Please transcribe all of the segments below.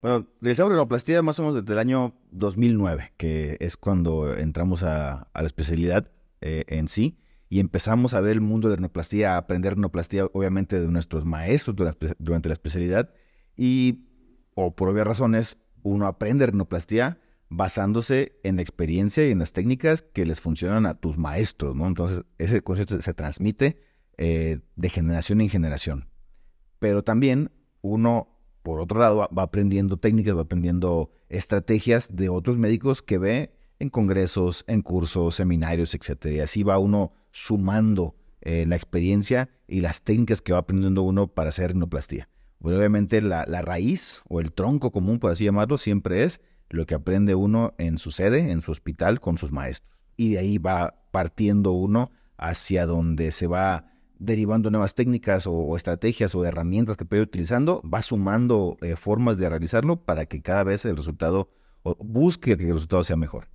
Bueno, realizamos neuroplastía más o menos desde el año 2009, que es cuando entramos a, la especialidad eh, en sí y empezamos a ver el mundo de la a aprender neuroplastía, obviamente, de nuestros maestros durante, la especialidad. Y, o por obvias razones, uno aprende neuroplastía basándose en la experiencia y en las técnicas que les funcionan a tus maestros, ¿no? Entonces, ese concepto se transmite eh, de generación en generación. Pero también uno por otro lado, va aprendiendo técnicas, va aprendiendo estrategias de otros médicos que ve en congresos, en cursos, seminarios, etcétera. Y así va uno sumando eh, la experiencia y las técnicas que va aprendiendo uno para hacer rinoplastía. obviamente la, la, raíz o el tronco común, por así llamarlo, siempre es lo que aprende uno en su sede, en su hospital, con sus maestros. Y de ahí va partiendo uno hacia donde se va derivando nuevas técnicas o, estrategias o herramientas que puede ir utilizando, va sumando eh, formas de realizarlo para que cada vez el resultado, busque que el resultado sea mejor.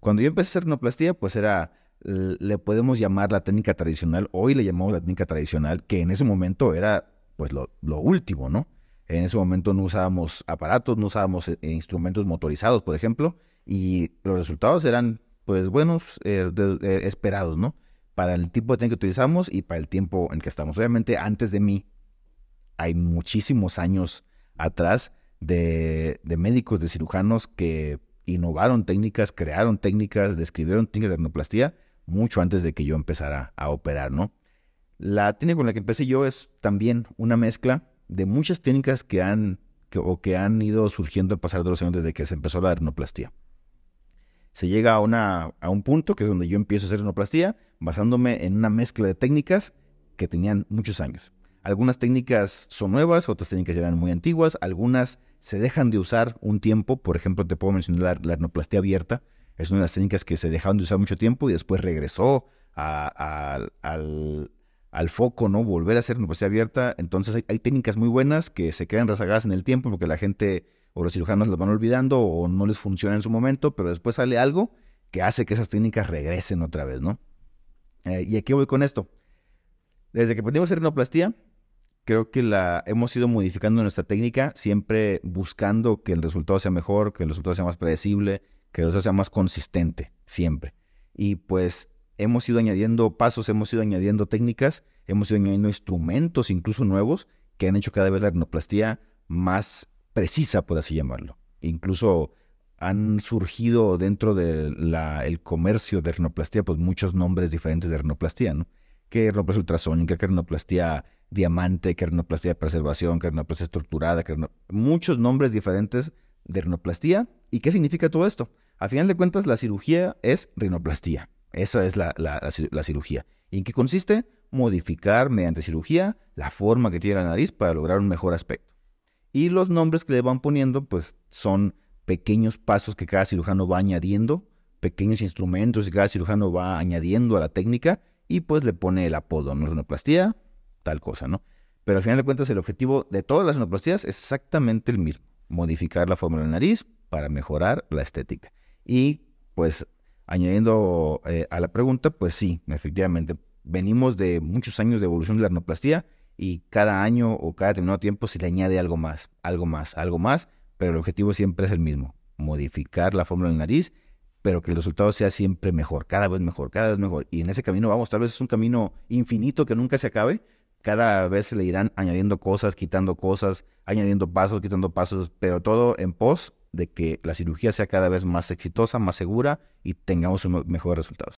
Cuando yo empecé a hacer rinoplastia, pues era, le podemos llamar la técnica tradicional, hoy le llamamos la técnica tradicional, que en ese momento era pues lo, último, ¿no? En ese momento no usábamos aparatos, no usábamos eh, instrumentos motorizados, por ejemplo, y los resultados eran pues buenos, eh, esperados, ¿no? para el tipo de técnica que utilizamos y para el tiempo en que estamos. Obviamente, antes de mí, hay muchísimos años atrás de, médicos, de cirujanos que innovaron técnicas, crearon técnicas, describieron técnicas de hernoplastia mucho antes de que yo empezara a operar, ¿no? La técnica con la que empecé yo es también una mezcla de muchas técnicas que han o que han ido surgiendo al pasar de los años desde que se empezó la hernoplastia se llega a, una, a un punto que es donde yo empiezo a hacer rinoplastia basándome en una mezcla de técnicas que tenían muchos años. Algunas técnicas son nuevas, otras técnicas ya eran muy antiguas, algunas se dejan de usar un tiempo, por ejemplo te puedo mencionar la, la abierta, es una de las técnicas que se dejaron de usar mucho tiempo y después regresó a, al, al, foco, ¿no? Volver a hacer rinoplastia abierta, entonces hay, hay técnicas muy buenas que se quedan rezagadas en el tiempo porque la gente o los cirujanos las van olvidando o no les funciona en su momento, pero después sale algo que hace que esas técnicas regresen otra vez, ¿no? Eh, y aquí voy con esto. Desde que aprendimos a hacer rinoplastía, creo que la hemos ido modificando nuestra técnica, siempre buscando que el resultado sea mejor, que el resultado sea más predecible, que el resultado sea más consistente, siempre. Y pues hemos ido añadiendo pasos, hemos ido añadiendo técnicas, hemos ido añadiendo instrumentos incluso nuevos que han hecho cada vez la rinoplastía más precisa, por así llamarlo. Incluso han surgido dentro del comercio de rinoplastía, pues muchos nombres diferentes de rinoplastía, ¿no? Que rinoplastía ultrasónica, que rinoplastía diamante, que rinoplastía de preservación, que rinoplastía estructurada, muchos nombres diferentes de rinoplastía. ¿Y qué significa todo esto? A final de cuentas, la cirugía es rinoplastía. Esa es la, la cirugía. ¿Y en qué consiste? Modificar mediante cirugía la forma que tiene la nariz para lograr un mejor aspecto. Y los nombres que le van poniendo, pues son pequeños pasos que cada cirujano va añadiendo, pequeños instrumentos que cada cirujano va añadiendo a la técnica y pues le pone el apodo, no renoplastía, tal cosa, ¿no? Pero al final de cuentas el objetivo de todas las sonoplastías es exactamente el mismo, modificar la forma de la nariz para mejorar la estética. Y pues añadiendo eh, a la pregunta, pues sí, efectivamente, venimos de muchos años de evolución de la rinoplastía y cada año o cada determinado tiempo se le añade algo más, algo más, algo más, pero el objetivo siempre es el mismo, modificar la fórmula del nariz, pero que el resultado sea siempre mejor, cada vez mejor, cada vez mejor. Y en ese camino vamos, tal vez es un camino infinito que nunca se acabe, cada vez se le irán añadiendo cosas, quitando cosas, añadiendo pasos, quitando pasos, pero todo en pos de que la cirugía sea cada vez más exitosa, más segura y tengamos mejores resultados.